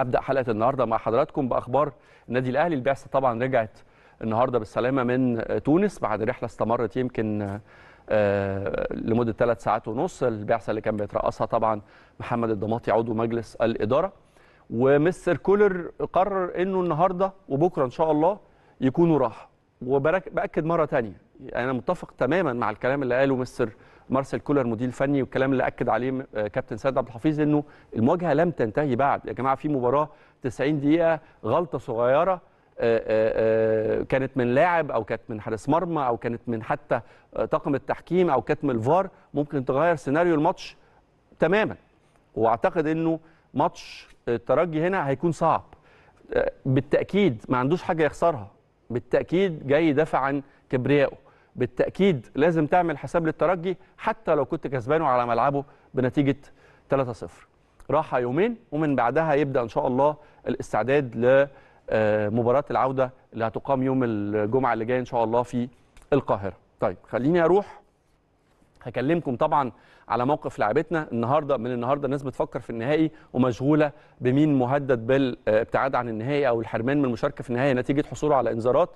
هبدا حلقه النهارده مع حضراتكم باخبار النادي الاهلي البعثه طبعا رجعت النهارده بالسلامه من تونس بعد رحله استمرت يمكن آه، لمده ثلاث ساعات ونص البعثه اللي كان بيترأسها طبعا محمد الضماطي عضو مجلس الاداره ومستر كولر قرر انه النهارده وبكره ان شاء الله يكونوا راح وباكد مره ثانيه انا متفق تماما مع الكلام اللي قاله مستر مارسيل كولر مدير فني والكلام اللي اكد عليه آه، كابتن سيد عبد الحفيظ انه المواجهه لم تنتهي بعد يا جماعه في مباراه 90 دقيقه غلطه صغيره آه، آه، كانت من لاعب او كانت من حارس مرمى او كانت من حتى طاقم التحكيم او كانت من الفار ممكن تغير سيناريو الماتش تماما واعتقد انه ماتش الترجي هنا هيكون صعب بالتاكيد ما عندوش حاجه يخسرها بالتاكيد جاي يدافع عن كبريائه بالتاكيد لازم تعمل حساب للترجي حتى لو كنت كسبانه على ملعبه بنتيجه 3-0 راحه يومين ومن بعدها يبدا ان شاء الله الاستعداد لمباراه آه، العوده اللي هتقام يوم الجمعه اللي جاي ان شاء الله في القاهره طيب خليني اروح هكلمكم طبعا على موقف لعبتنا النهارده من النهارده الناس بتفكر في النهائي ومشغوله بمين مهدد بالابتعاد عن النهائي او الحرمان من المشاركه في النهائي نتيجه حصوله على انذارات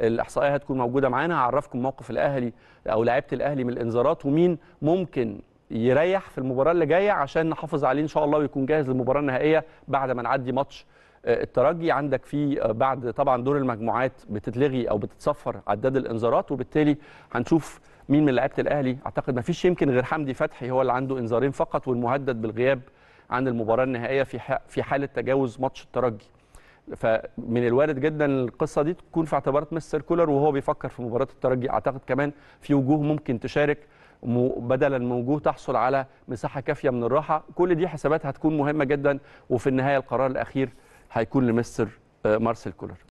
الاحصائيه هتكون موجوده معانا هعرفكم موقف الاهلي او لعيبه الاهلي من الانذارات ومين ممكن يريح في المباراه اللي جايه عشان نحافظ عليه ان شاء الله ويكون جاهز للمباراه النهائيه بعد ما نعدي ماتش آه، الترجي عندك في آه، بعد طبعا دور المجموعات بتتلغي او بتتصفر عداد الانذارات وبالتالي هنشوف مين من لعيبه الاهلي اعتقد ما فيش يمكن غير حمدي فتحي هو اللي عنده انذارين فقط والمهدد بالغياب عن المباراه النهائيه في في حاله تجاوز ماتش الترجي فمن الوارد جدا القصه دي تكون في اعتبارات مستر كولر وهو بيفكر في مباراه الترجي اعتقد كمان في وجوه ممكن تشارك بدلا من وجوه تحصل على مساحه كافيه من الراحه كل دي حسابات هتكون مهمه جدا وفي النهايه القرار الاخير هيكون لمستر آه، مارسيل كولر